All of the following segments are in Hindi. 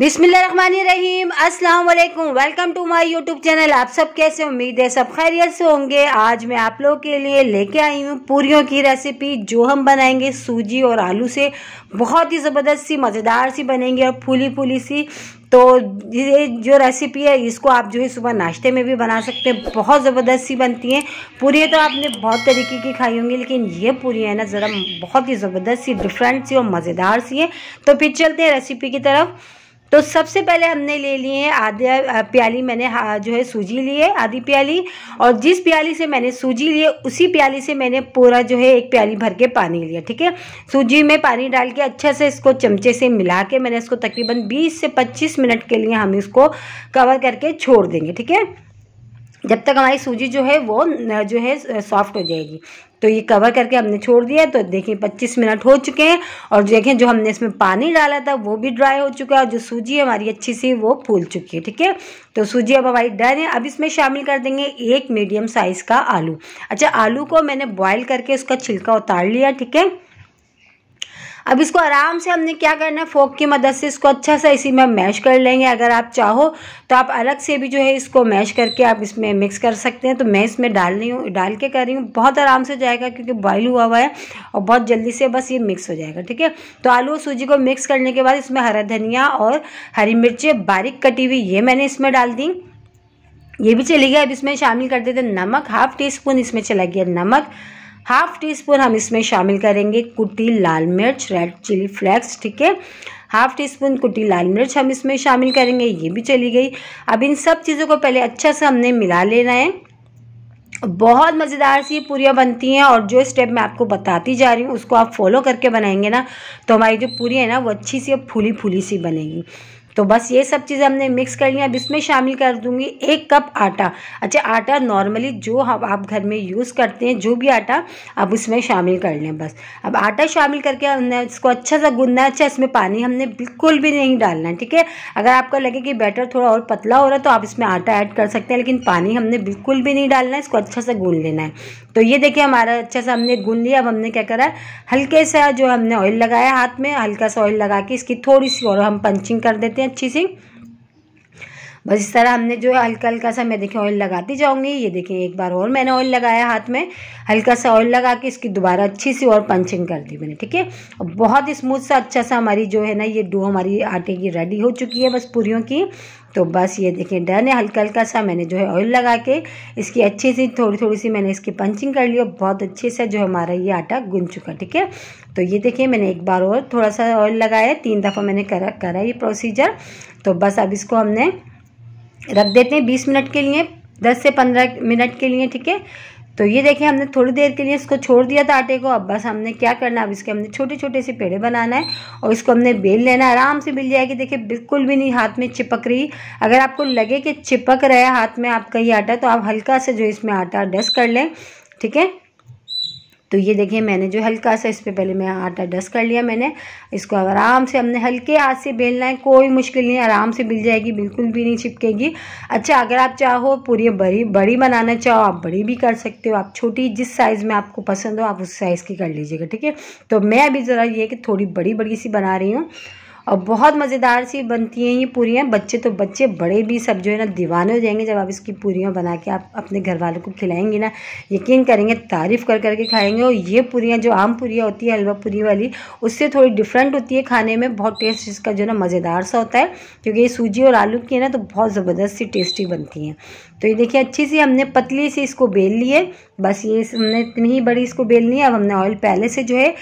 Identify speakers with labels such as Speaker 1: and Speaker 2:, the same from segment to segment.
Speaker 1: बिसमीम अस्सलाम वालेकुम welcome to my YouTube channel आप सब कैसे उम्मीद है सब खैरियत से होंगे आज मैं आप लोगों के लिए लेके आई हूँ पूरियों की रेसिपी जो हम बनाएंगे सूजी और आलू से बहुत ही ज़बरदस्त सी मज़ेदार सी बनेंगी और फूली फूली सी तो ये जो रेसिपी है इसको आप जो है सुबह नाश्ते में भी बना सकते हैं बहुत ज़बरदस्त सी बनती हैं पूरी तो आपने बहुत तरीके की खाई होंगी लेकिन ये पूरी है ना ज़रा बहुत ही ज़बरदस्त सी डिफरेंट सी और मज़ेदार सी है तो फिर चलते हैं रेसिपी की तरफ तो सबसे पहले हमने ले लिए हैं आधा प्याली मैंने जो है सूजी लिए आधी प्याली और जिस प्याली से मैंने सूजी लिए उसी प्याली से मैंने पूरा जो है एक प्याली भर के पानी लिया ठीक है सूजी में पानी डाल के अच्छा से इसको चमचे से मिला के मैंने इसको तकरीबन बीस से पच्चीस मिनट के लिए हम इसको कवर करके छोड़ देंगे ठीक है जब तक हमारी सूजी जो है वो जो है सॉफ्ट हो जाएगी तो ये कवर करके हमने छोड़ दिया तो देखिए 25 मिनट हो चुके हैं और देखें जो हमने इसमें पानी डाला था वो भी ड्राई हो चुका है और जो सूजी है हमारी अच्छी सी वो फूल चुकी है ठीक है तो सूजी अब हमारी डन है अब इसमें शामिल कर देंगे एक मीडियम साइज़ का आलू अच्छा आलू को मैंने बॉयल करके उसका छिलका उतार लिया ठीक है अब इसको आराम से हमने क्या करना है फोक की मदद से इसको अच्छा सा इसी में मैश कर लेंगे अगर आप चाहो तो आप अलग से भी जो है इसको मैश करके आप इसमें मिक्स कर सकते हैं तो मैं इसमें डाल रही हूँ डाल के कर रही हूँ बहुत आराम से जाएगा क्योंकि बॉयल हुआ हुआ है और बहुत जल्दी से बस ये मिक्स हो जाएगा ठीक है तो आलू और सूजी को मिक्स करने के बाद इसमें हरा धनिया और हरी मिर्चें बारीक कटी हुई ये मैंने इसमें डाल दी ये भी चली गई अब इसमें शामिल कर देते नमक हाफ टी स्पून इसमें चला गया नमक हाफ टी स्पून हम इसमें शामिल करेंगे कुटी लाल मिर्च रेड चिली फ्लेक्स ठीक है हाफ टी स्पून कुटी लाल मिर्च हम इसमें शामिल करेंगे ये भी चली गई अब इन सब चीज़ों को पहले अच्छा से हमने मिला लेना है बहुत मज़ेदार सी पूरियाँ बनती हैं और जो स्टेप मैं आपको बताती जा रही हूँ उसको आप फॉलो करके बनाएंगे ना तो हमारी जो पूरी है ना वो अच्छी सी और फूली फूली सी बनेगी तो बस ये सब चीज़ें हमने मिक्स कर लिया अब इसमें शामिल कर दूंगी एक कप आटा अच्छा आटा नॉर्मली जो हम आप घर में यूज़ करते हैं जो भी आटा अब उसमें शामिल कर लें बस अब आटा शामिल करके हमने इसको अच्छा सा गूंदना अच्छा इसमें पानी हमने बिल्कुल भी नहीं डालना है ठीक है अगर आपको लगे कि बैटर थोड़ा और पतला हो रहा है तो आप इसमें आटा ऐड कर सकते हैं लेकिन पानी हमने बिल्कुल भी नहीं डालना है इसको अच्छा सा गून लेना है तो ये देखिए हमारा अच्छा सा हमने गून लिया अब हमने क्या करा है हल्के सा जो हमने ऑयल लगाया हाथ में हल्का सा ऑयल लगा के इसकी थोड़ी सी और हम पंचिंग कर देते हैं हैं अच्छे से बस इस तरह हमने जो है हल्का हल्का सा मैं देखें ऑयल लगाती जाऊँगी ये देखें एक बार और मैंने ऑयल लगाया हाथ में हल्का सा ऑयल लगा के इसकी दोबारा अच्छी सी और पंचिंग कर दी मैंने ठीक है और बहुत स्मूथ सा अच्छा सा हमारी जो है ना ये डो हमारी आटे की रेडी हो चुकी है बस पूरी की तो बस ये देखें डन है हल्का हल्का सा मैंने जो है ऑयल लगा के इसकी अच्छे से थोड़ी थोड़ी सी मैंने इसकी पंचिंग कर ली और बहुत अच्छे से जो हमारा ये आटा गुन चुका ठीक है तो ये देखिए मैंने एक बार और थोड़ा सा ऑयल लगाया तीन दफ़ा मैंने करा करा ये प्रोसीजर तो बस अब इसको हमने रख देते हैं बीस मिनट के लिए दस से पंद्रह मिनट के लिए ठीक है तो ये देखिए हमने थोड़ी देर के लिए इसको छोड़ दिया था आटे को अब बस हमने क्या करना है अब इसके हमने छोटे छोटे से पेड़े बनाना है और इसको हमने बेल लेना है आराम से मिल जाएगी देखिए बिल्कुल भी नहीं हाथ में चिपक रही अगर आपको लगे कि चिपक रहा है हाथ में आपका ये आटा तो आप हल्का से जो इसमें आटा डस्ट कर लें ठीक है तो ये देखिए मैंने जो हल्का सा इस पर पहले मैं आटा डस्ट कर लिया मैंने इसको आराम से हमने हल्के हाथ से बेलना है कोई मुश्किल नहीं आराम से मिल जाएगी बिल्कुल भी नहीं चिपकेगी अच्छा अगर आप चाहो पूरी बड़ी बड़ी बनाना चाहो आप बड़ी भी कर सकते हो आप छोटी जिस साइज़ में आपको पसंद हो आप उस साइज़ की कर लीजिएगा ठीक है तो मैं अभी ज़रा ये कि थोड़ी बड़ी बड़ी सी बना रही हूँ और बहुत मज़ेदार सी बनती हैं ये पूरियाँ बच्चे तो बच्चे बड़े भी सब जो है ना दीवाने हो जाएंगे जब आप इसकी पूरियाँ बना के आप अपने घर वालों को खिलाएंगे ना यकीन करेंगे तारीफ़ कर करके खाएंगे और ये पूरियाँ जो आम पूरियाँ होती है हलवा पूरी वाली उससे थोड़ी डिफरेंट होती है खाने में बहुत टेस्ट इसका जो है ना मज़ेदार सा होता है क्योंकि ये सूजी और आलू की है ना तो बहुत ज़बरदस्त सी टेस्टी बनती हैं तो ये देखिए अच्छी सी हमने पतली सी इसको बेल ली है बस ये हमने इतनी ही बड़ी इसको बेलनी है अब हमने ऑयल पहले से जो है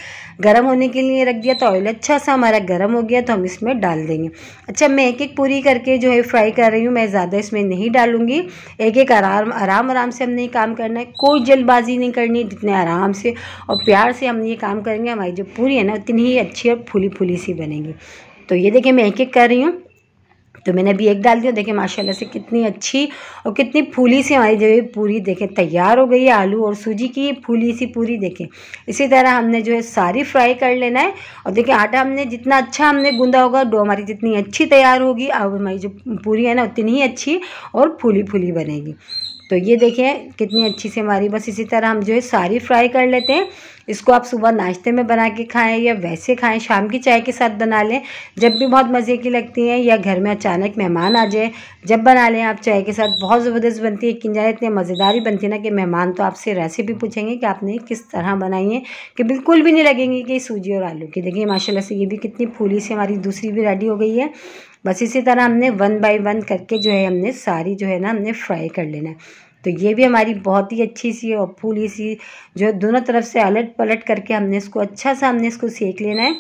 Speaker 1: गर्म होने के लिए रख दिया तो ऑयल अच्छा सा हमारा गर्म हो गया तो हम इसमें डाल देंगे अच्छा मैं एक एक पूरी करके जो है फ्राई कर रही हूँ मैं ज़्यादा इसमें नहीं डालूंगी एक एक आराम आराम आराम से हमने ये काम करना है कोई जल्दबाजी नहीं करनी जितने आराम से और प्यार से हम ये काम करेंगे हमारी जो पूरी है ना उतनी ही अच्छी और फूली फूली सी बनेगी तो ये देखिए मैं एक एक कर रही हूँ तो मैंने अभी एक डाल दिया देखिए माशाल्लाह से कितनी अच्छी और कितनी फूली सी हमारी जो पूरी देखें तैयार हो गई है आलू और सूजी की फूली सी पूरी देखें इसी तरह हमने जो है सारी फ्राई कर लेना है और देखिए आटा हमने जितना अच्छा हमने गूंदा होगा डो हमारी जितनी अच्छी तैयार होगी अब हमारी जो पूरी है ना उतनी ही अच्छी और फूली फूली बनेगी तो ये देखिए कितनी अच्छी से हमारी बस इसी तरह हम जो है सारी फ्राई कर लेते हैं इसको आप सुबह नाश्ते में बना के खाएं या वैसे खाएं शाम की चाय के साथ बना लें जब भी बहुत मज़े की लगती हैं या घर में अचानक मेहमान आ जाए जब बना लें आप चाय के साथ बहुत ज़बरदस्त बनती है किन जाए इतनी ही बनती है ना कि मेहमान तो आपसे रेसिपी पूछेंगे कि आपने किस तरह बनाई है कि बिल्कुल भी नहीं लगेंगी कि सूजी और आलू की देखिए माशाला से ये भी कितनी फूली से हमारी दूसरी भी रेडी हो गई है बस इसी तरह हमने वन बाय वन करके जो है हमने सारी जो है ना हमने फ्राई कर लेना है तो ये भी हमारी बहुत ही अच्छी सी और फूली सी जो है दोनों तरफ से अलट पलट करके हमने इसको अच्छा सा हमने इसको सेक लेना है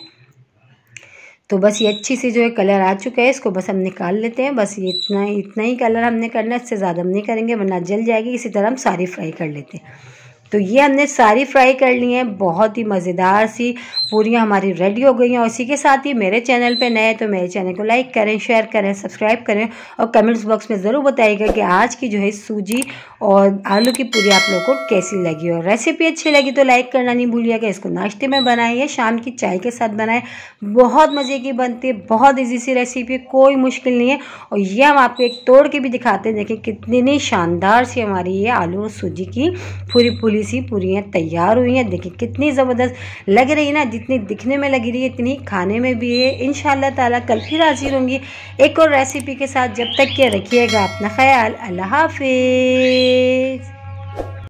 Speaker 1: तो बस ये अच्छी सी जो है कलर आ चुका है इसको बस हम निकाल लेते हैं बस ये इतना इतना ही कलर हमने करना है इससे ज़्यादा हम नहीं करेंगे वरना जल जाएगी इसी तरह हम सारी फ्राई कर लेते हैं तो ये हमने सारी फ्राई कर ली हैं बहुत ही मज़ेदार सी पूरियाँ हमारी रेडी हो गई हैं और इसी के साथ ही मेरे चैनल पे नए तो मेरे चैनल को लाइक करें शेयर करें सब्सक्राइब करें और कमेंट्स बॉक्स में ज़रूर बताइएगा कि आज की जो है सूजी और आलू की पूरी आप लोगों को कैसी लगी और रेसिपी अच्छी लगी तो लाइक करना नहीं भूलिएगा इसको नाश्ते में बनाएं या शाम की चाय के साथ बनाएं बहुत मज़े की बनती है बहुत ईजी सी रेसिपी कोई मुश्किल नहीं है और ये हम आपको एक तोड़ के भी दिखाते हैं देखें कितनी शानदार सी हमारी ये आलू और सूजी की पूरी पूरी थोड़ी सी पूरी तैयार हुई हैं देखिए कितनी ज़बरदस्त लग रही है ना जितनी दिखने में लगी रही है इतनी खाने में भी है इन ताला कल फिर हाजिर होंगी एक और रेसिपी के साथ जब तक के रखिएगा अपना ख्याल अल्लाह हाफिज़